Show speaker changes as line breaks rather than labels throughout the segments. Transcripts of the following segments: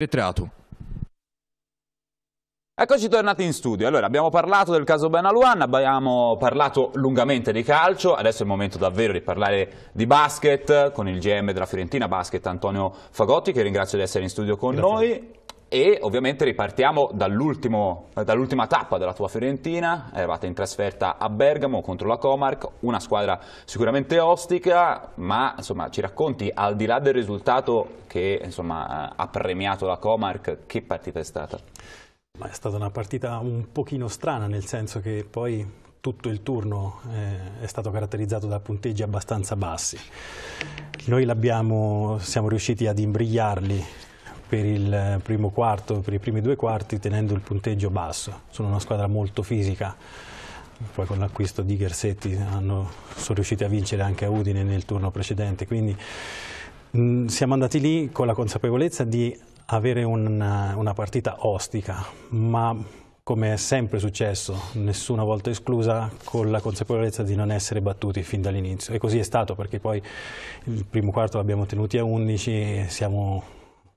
Retrato. Eccoci tornati in studio. Allora, abbiamo parlato del caso Benaluan, abbiamo parlato lungamente di calcio, adesso è il momento davvero di parlare di basket con il GM della Fiorentina Basket Antonio Fagotti, che ringrazio di essere in studio con Grazie. noi. E ovviamente ripartiamo eh, dall'ultima tappa della tua Fiorentina, eravate in trasferta a Bergamo contro la Comarc, una squadra sicuramente ostica, ma insomma, ci racconti al di là del risultato che insomma, ha premiato la Comarc, che partita è stata?
Ma è stata una partita un pochino strana, nel senso che poi tutto il turno eh, è stato caratterizzato da punteggi abbastanza bassi. Noi siamo riusciti ad imbrigliarli per il eh, primo quarto, per i primi due quarti, tenendo il punteggio basso. Sono una squadra molto fisica. Poi con l'acquisto di Gersetti hanno, sono riusciti a vincere anche a Udine nel turno precedente. Quindi mh, mm, siamo andati lì con la consapevolezza di avere una, eh, una partita ostica, ma come è sempre successo, nessuna volta esclusa, con la consapevolezza di non essere battuti fin dall'inizio. E così è stato perché poi il primo quarto l'abbiamo tenuti a 11 siamo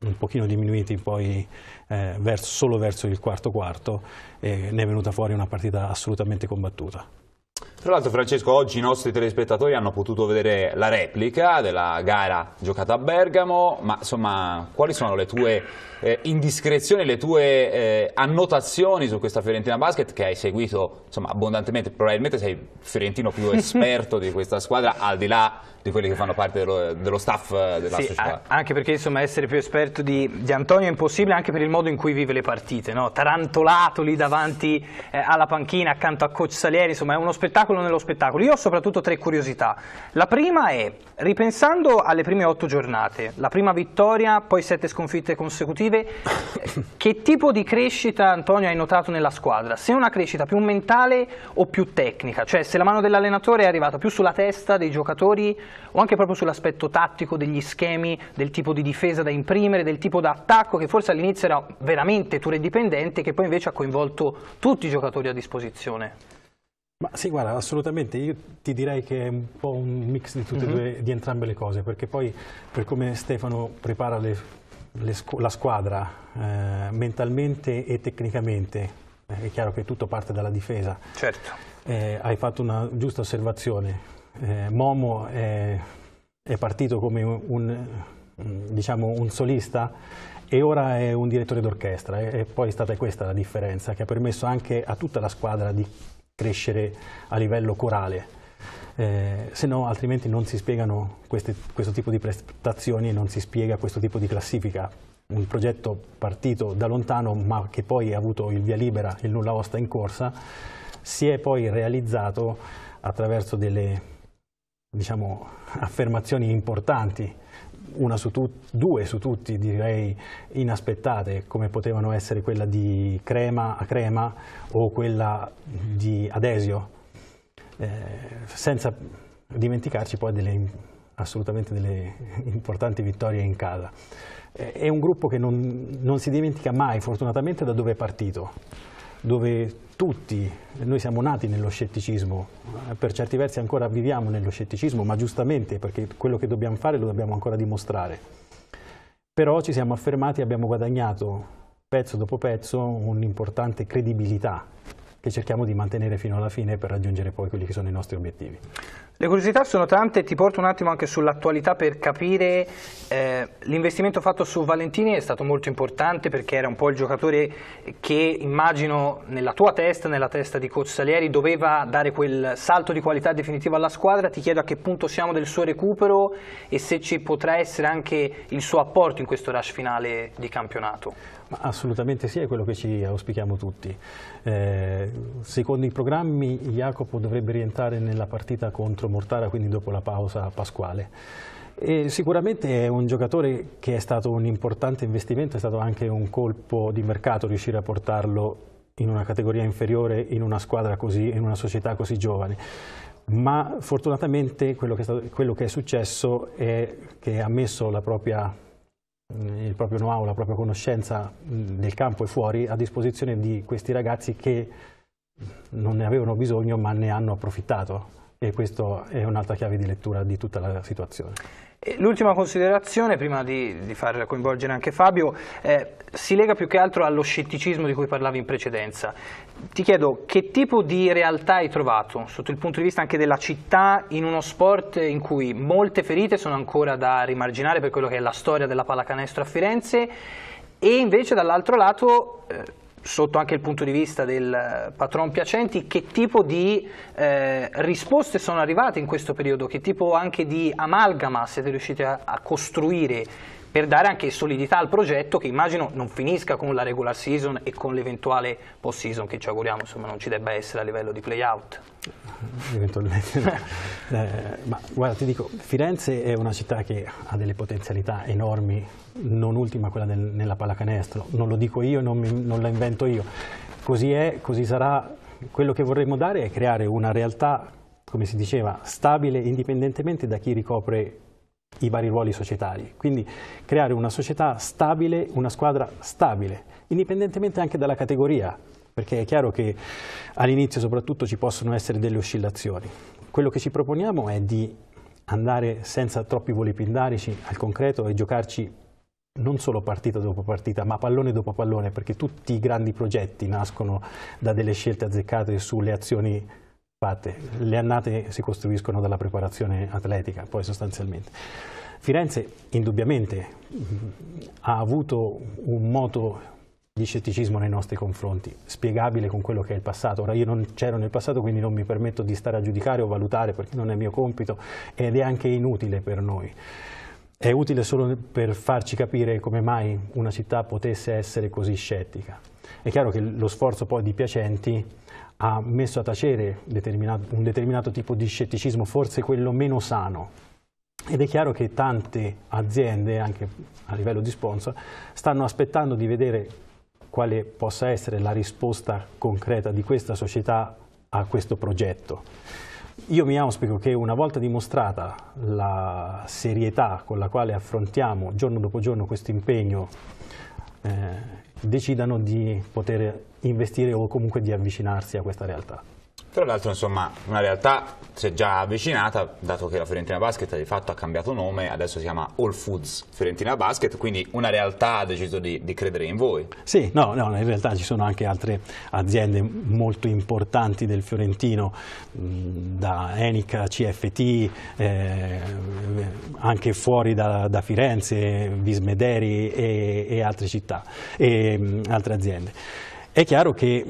un pochino diminuiti poi eh, verso, solo verso il quarto quarto e ne è venuta fuori una partita assolutamente combattuta.
Tra l'altro Francesco, oggi i nostri telespettatori hanno potuto vedere la replica della gara giocata a Bergamo, ma insomma quali sono le tue eh, indiscrezioni, le tue eh, annotazioni su questa Fiorentina Basket che hai seguito insomma, abbondantemente, probabilmente sei il fiorentino più esperto di questa squadra al di là di quelli che fanno parte dello, dello staff eh, della sì, società.
Anche perché insomma essere più esperto di, di, Antonio è impossibile anche per il modo in cui vive le partite, no? tarantolato lì davanti eh, alla panchina accanto a Coach Salieri, insomma è uno spettacolo spettacolo nello spettacolo. Io ho soprattutto tre curiosità. La prima è, ripensando alle prime otto giornate, la prima vittoria, poi sette sconfitte consecutive, che tipo di crescita, Antonio, hai notato nella squadra? Se una crescita più mentale o più tecnica? Cioè se la mano dell'allenatore è arrivata più sulla testa dei giocatori o anche proprio sull'aspetto tattico degli schemi, del tipo di difesa da imprimere, del tipo d'attacco che forse all'inizio era veramente tour indipendente che poi invece ha coinvolto tutti i giocatori a disposizione?
Ma sì, guarda, assolutamente, io ti direi che è un po' un mix di, tutte mm -hmm. due, di entrambe le cose, perché poi per come Stefano prepara le, le, la squadra eh, mentalmente e tecnicamente, eh, è chiaro che tutto parte dalla difesa. Certo. Eh, hai fatto una giusta osservazione, eh, Momo è, è, partito come un, diciamo, un solista e ora è un direttore d'orchestra eh, e poi è stata questa la differenza che ha permesso anche a tutta la squadra di crescere a livello corale. Eh, se no altrimenti non si spiegano queste, questo tipo di prestazioni e non si spiega questo tipo di classifica. Un progetto partito da lontano ma che poi ha avuto il via libera, il nulla osta in corsa, si è poi realizzato attraverso delle diciamo, affermazioni importanti una su due su tutti direi inaspettate, come potevano essere quella di Crema a Crema o quella di Adesio, eh, senza dimenticarci poi delle, assolutamente delle importanti vittorie in casa. Eh, è un gruppo che non, non si dimentica mai, fortunatamente, da dove è partito dove tutti, noi siamo nati nello scetticismo, eh, per certi versi ancora viviamo nello scetticismo, ma giustamente perché quello che dobbiamo fare lo dobbiamo ancora dimostrare. Però ci siamo affermati e abbiamo guadagnato pezzo dopo pezzo un'importante credibilità che cerchiamo di mantenere fino alla fine per raggiungere poi quelli che sono i nostri obiettivi.
Le curiosità sono tante, ti porto un attimo anche sull'attualità per capire eh, l'investimento fatto su Valentini è stato molto importante perché era un po' il giocatore che immagino nella tua testa, nella testa di Coz Salieri doveva dare quel salto di qualità definitivo alla squadra, ti chiedo a che punto siamo del suo recupero e se ci potrà essere anche il suo apporto in questo rush finale di campionato
assolutamente sì, è quello che ci auspichiamo tutti. Eh, secondo i programmi Jacopo dovrebbe rientrare nella partita contro Mortara, quindi dopo la pausa pasquale. E sicuramente è un giocatore che è stato un importante investimento, è stato anche un colpo di mercato riuscire a portarlo in una categoria inferiore, in una squadra così, in una società così giovane. Ma fortunatamente quello che è, stato, quello che è successo è che ha messo la propria Mm, il proprio know-how, la propria conoscenza del mm, campo e fuori a disposizione di questi ragazzi che non ne avevano bisogno ma ne hanno approfittato e questa è un'altra chiave di lettura di tutta la situazione.
L'ultima considerazione, prima di, di, far coinvolgere anche Fabio, eh, si lega più che altro allo scetticismo di cui parlavi in precedenza. Ti chiedo che tipo di realtà hai trovato, sotto il punto di vista anche della città, in uno sport in cui molte ferite sono ancora da rimarginare per quello che è la storia della pallacanestro a Firenze e invece dall'altro lato... Eh, sotto anche il punto di vista del patron Piacenti, che tipo di eh, risposte sono arrivate in questo periodo, che tipo anche di amalgama siete riusciti a, a costruire per dare anche solidità al progetto che immagino non finisca con la regular season e con l'eventuale post season che ci auguriamo insomma, non ci debba essere a livello di playout.
Eventualmente no. eh, ma guarda ti dico, Firenze è una città che ha delle potenzialità enormi, non ultima quella del, nella pallacanestro, non lo dico io, non, mi, non la invento io, così è, così sarà, quello che vorremmo dare è creare una realtà come si diceva, stabile indipendentemente da chi ricopre i vari ruoli societari. Quindi creare una società stabile, una squadra stabile, indipendentemente anche dalla categoria, perché è chiaro che all'inizio soprattutto ci possono essere delle oscillazioni. Quello che ci proponiamo è di andare senza troppi voli pindarici al concreto e giocarci non solo partita dopo partita, ma pallone dopo pallone, perché tutti i grandi progetti nascono da delle scelte azzeccate sulle azioni fatte. Le annate si costruiscono dalla preparazione atletica, poi sostanzialmente. Firenze indubbiamente ha avuto un moto di scetticismo nei nostri confronti, spiegabile con quello che è il passato. Ora io non c'ero nel passato, quindi non mi permetto di stare a giudicare o valutare perché non è mio compito ed è anche inutile per noi. È utile solo per farci capire come mai una città potesse essere così scettica. È chiaro che lo sforzo poi di Piacenti ha messo a tacere determinato, un determinato tipo di scetticismo, forse quello meno sano. Ed è chiaro che tante aziende, anche a livello di sponsor, stanno aspettando di vedere quale possa essere la risposta concreta di questa società a questo progetto. Io mi auspico che una volta dimostrata la serietà con la quale affrontiamo giorno dopo giorno questo impegno, eh, decidano di poter investire o comunque di avvicinarsi a questa realtà.
Tra l'altro, insomma, una realtà si è già avvicinata, dato che la Fiorentina Basket di fatto ha cambiato nome, adesso si chiama All Foods Fiorentina Basket, quindi una realtà ha deciso di, di credere
in voi. Sì, no, no, in realtà ci sono anche altre aziende molto importanti del Fiorentino, mm, da Enica, CFT, eh, anche fuori da, da, Firenze, Vismederi e, e altre città, e mm, altre aziende. È chiaro che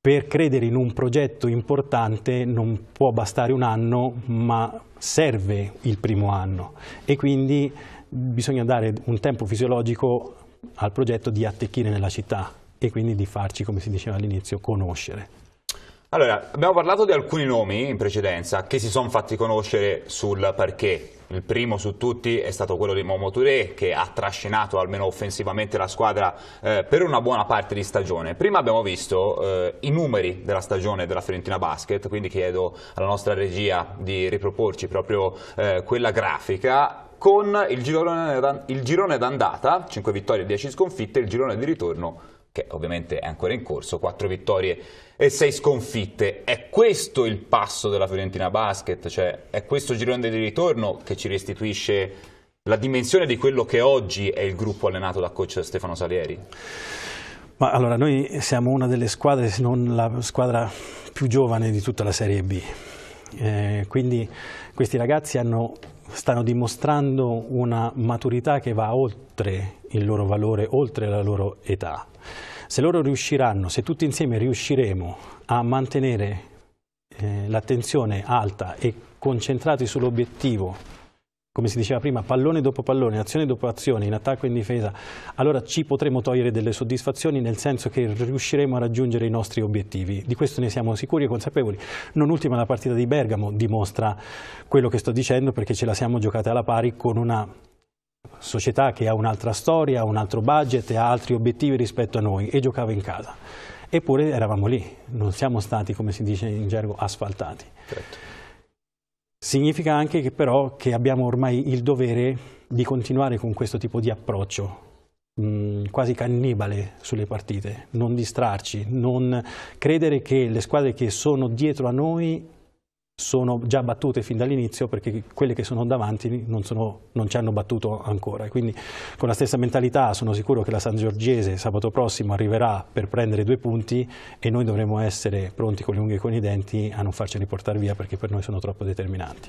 per credere in un progetto importante non può bastare un anno, ma serve il primo anno e quindi bisogna dare un tempo fisiologico al progetto di attecchire nella città e quindi di farci, come si diceva all'inizio, conoscere.
Allora, abbiamo parlato di alcuni nomi in precedenza che si sono fatti conoscere sul parquet. Il primo su tutti è stato quello di Momo Touré che ha trascinato almeno offensivamente la squadra eh, per una buona parte di stagione. Prima abbiamo visto eh, i numeri della stagione della Fiorentina Basket, quindi chiedo alla nostra regia di riproporci proprio eh, quella grafica con il girone d'andata, 5 vittorie e 10 sconfitte, il girone di ritorno che ovviamente è ancora in corso, 4 vittorie e 6 sconfitte. È questo il passo della Fiorentina Basket? Cioè, è questo girone di ritorno che ci restituisce la dimensione di quello che oggi è il gruppo allenato da coach Stefano
Salieri? Ma allora, noi siamo una delle squadre, se non la squadra più giovane di tutta la Serie B. Eh, quindi questi ragazzi hanno stanno dimostrando una maturità che va oltre il loro valore, oltre la loro età. Se loro riusciranno, se tutti insieme riusciremo a mantenere eh, l'attenzione alta e concentrati sull'obiettivo come si diceva prima, pallone dopo pallone, azione dopo azione, in attacco e in difesa, allora ci potremo togliere delle soddisfazioni nel senso che riusciremo a raggiungere i nostri obiettivi. Di questo ne siamo sicuri e consapevoli. Non ultima la partita di Bergamo dimostra quello che sto dicendo perché ce la siamo giocata alla pari con una società che ha un'altra storia, un altro budget, ha altri obiettivi rispetto a noi e giocava in casa. Eppure eravamo lì, non siamo stati, come si dice in gergo, asfaltati. Certo. Significa anche che però che abbiamo ormai il dovere di continuare con questo tipo di approccio mm, quasi cannibale sulle partite, non distrarci, non credere che le squadre che sono dietro a noi sono già battute fin dall'inizio perché quelle che sono davanti non, sono, non, ci hanno battuto ancora. Quindi con la stessa mentalità sono sicuro che la San Giorgiese sabato prossimo arriverà per prendere due punti e noi dovremo essere pronti con le unghie e con i denti a non farceli portare via perché per noi sono troppo determinanti.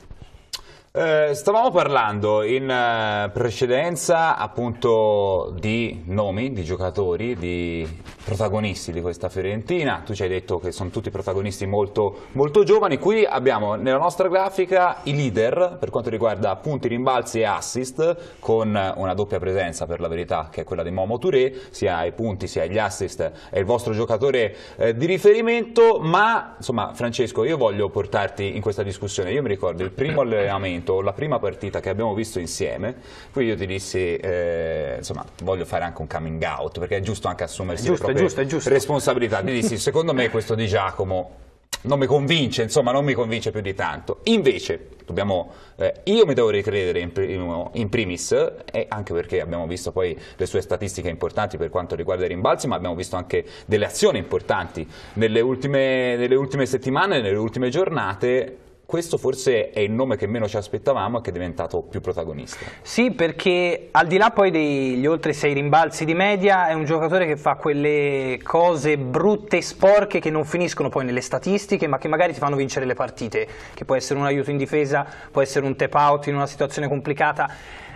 Eh, stavamo parlando in eh, precedenza appunto di nomi, di giocatori, di protagonisti di questa Fiorentina. Tu ci hai detto che sono tutti protagonisti molto, molto giovani. Qui abbiamo nella nostra grafica i leader per quanto riguarda punti, rimbalzi e assist con una doppia presenza per la verità che è quella di Momo Touré, sia i punti sia gli assist è il vostro giocatore eh, di riferimento. Ma insomma Francesco io voglio portarti in questa discussione. Io mi ricordo il primo allenamento appunto la prima partita che abbiamo visto insieme, qui io ti dissi, eh, insomma, voglio fare anche un coming out, perché è giusto anche assumersi giusto, le proprie giusto, responsabilità. Ti dissi, secondo me questo di Giacomo non mi convince, insomma, non mi convince più di tanto. Invece, dobbiamo, eh, io mi devo ricredere in, primo, in, primis, e anche perché abbiamo visto poi le sue statistiche importanti per quanto riguarda i rimbalzi, ma abbiamo visto anche delle azioni importanti nelle ultime, nelle ultime settimane, nelle ultime giornate questo forse è il nome che meno ci aspettavamo e che è diventato più protagonista.
Sì, perché al di là poi degli oltre sei rimbalzi di media, è un giocatore che fa quelle cose brutte, sporche, che non finiscono poi nelle statistiche, ma che magari ti fanno vincere le partite, che può essere un aiuto in difesa, può essere un tap out in una situazione complicata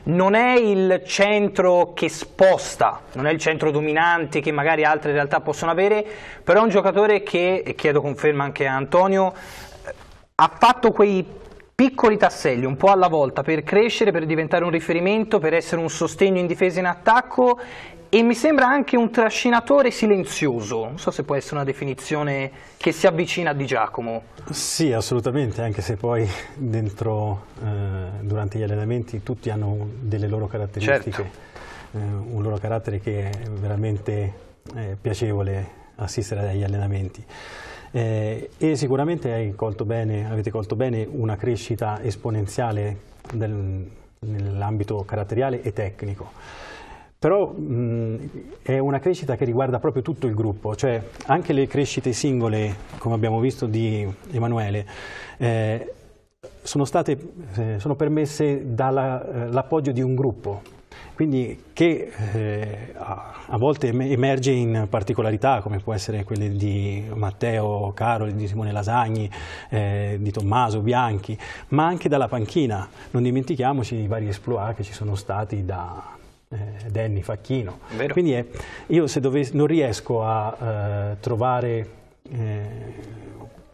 non è il centro che sposta, non è il centro dominante che magari altre realtà possono avere, però è un giocatore che, e chiedo conferma anche a Antonio, ha fatto quei piccoli tasselli un po' alla volta per crescere, per diventare un riferimento, per essere un sostegno in difesa e in attacco e mi sembra anche un trascinatore silenzioso, non so se può essere una definizione che si avvicina a Di Giacomo.
Sì, assolutamente, anche se poi dentro, eh, durante gli allenamenti tutti hanno delle loro caratteristiche, certo. eh, un loro carattere che è veramente eh, piacevole assistere agli allenamenti. Eh, e sicuramente colto bene, avete colto bene una crescita esponenziale nell'ambito caratteriale e tecnico. Però mh, è una crescita che riguarda proprio tutto il gruppo, cioè anche le crescite singole, come abbiamo visto di Emanuele, eh, sono, state, eh, sono permesse dall'appoggio eh, di un gruppo, quindi che eh, a volte emerge in particolarità come può essere quelle di Matteo Caroli, di Simone Lasagni, eh, di Tommaso Bianchi, ma anche dalla panchina. Non dimentichiamoci i vari esploit che ci sono stati da eh, Danny Facchino. Vero. Quindi è, io se dove, non riesco a eh, trovare eh,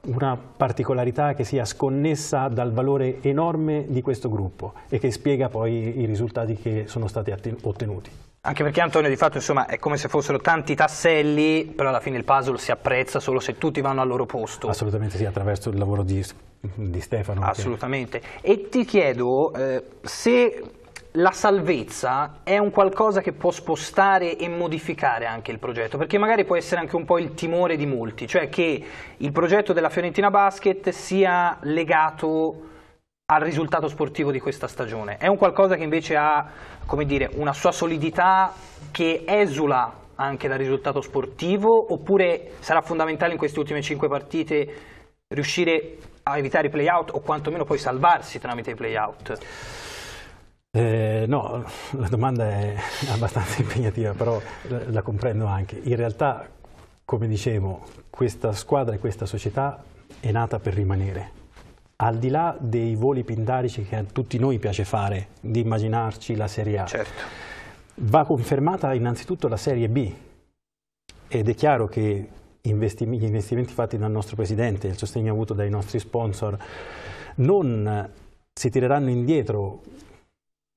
una particolarità che sia sconnessa dal valore enorme di questo gruppo e che spiega poi i risultati che sono stati ottenuti.
Anche perché Antonio di fatto insomma, è come se fossero tanti tasselli, però alla fine il puzzle si apprezza solo se tutti vanno al loro posto.
Assolutamente sì, attraverso il lavoro di, di Stefano. Assolutamente.
Che... E ti chiedo eh, se la salvezza è un qualcosa che può spostare e modificare anche il progetto, perché magari può essere anche un po' il timore di molti, cioè che il progetto della Fiorentina Basket sia legato al risultato sportivo di questa stagione. È un qualcosa che invece ha, dire, una sua solidità che esula anche dal risultato sportivo, oppure sarà fondamentale in queste ultime 5 partite riuscire a evitare i play-out o quantomeno poi salvarsi tramite i play-out?
Eh, no, la domanda è abbastanza impegnativa, però la comprendo anche. In realtà, come dicevo, questa squadra e questa società è nata per rimanere. Al di là dei voli pindarici che a tutti noi piace fare, di immaginarci la Serie A, certo. va confermata innanzitutto la Serie B. Ed è chiaro che gli investimenti fatti dal nostro Presidente, il sostegno avuto dai nostri sponsor, non si tireranno indietro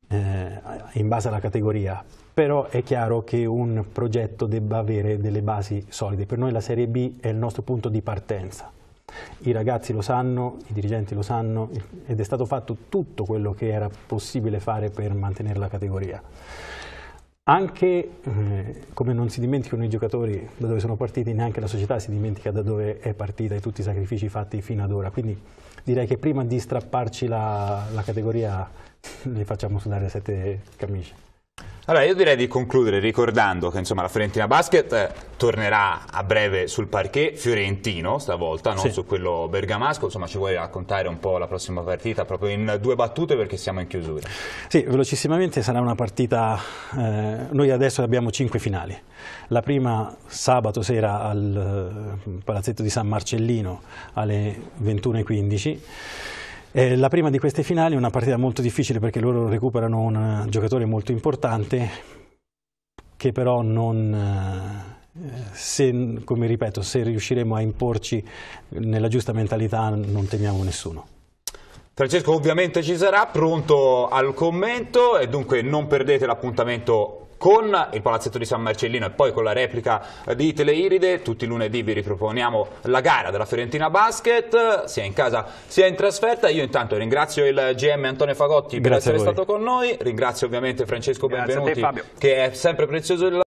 eh, in base alla categoria, però è chiaro che un progetto debba avere delle basi solide. Per noi la Serie B è il nostro punto di partenza. I ragazzi lo sanno, i dirigenti lo sanno ed è stato fatto tutto quello che era possibile fare per mantenere la categoria anche eh, come non si dimenticano i giocatori da dove sono partiti, neanche la società si dimentica da dove è partita e tutti i sacrifici fatti fino ad ora. Quindi direi che prima di strapparci la, la categoria li facciamo sudare sette camicie.
Allora io direi di concludere ricordando che insomma, la Fiorentina Basket eh, tornerà a breve sul parquet fiorentino stavolta, non sì. su quello bergamasco, insomma ci vuoi raccontare un po' la prossima partita proprio in due battute perché siamo in chiusura.
Sì, velocissimamente sarà una partita, eh, noi adesso abbiamo cinque finali, la prima sabato sera al eh, Palazzetto di San Marcellino alle 21.15 eh, la prima di queste finali è una partita molto difficile perché loro recuperano un eh, giocatore molto importante che però non... Eh, se, come ripeto, se riusciremo a imporci nella giusta mentalità non temiamo nessuno.
Francesco ovviamente ci sarà, pronto al commento e dunque non perdete l'appuntamento con il palazzetto di San Marcellino e poi con la replica di Teleiride. Tutti i lunedì vi riproponiamo la gara della Fiorentina Basket, sia in casa sia in trasferta. Io intanto ringrazio il GM Antonio Fagotti Grazie per essere stato con noi, ringrazio ovviamente Francesco Grazie Benvenuti te, che è sempre prezioso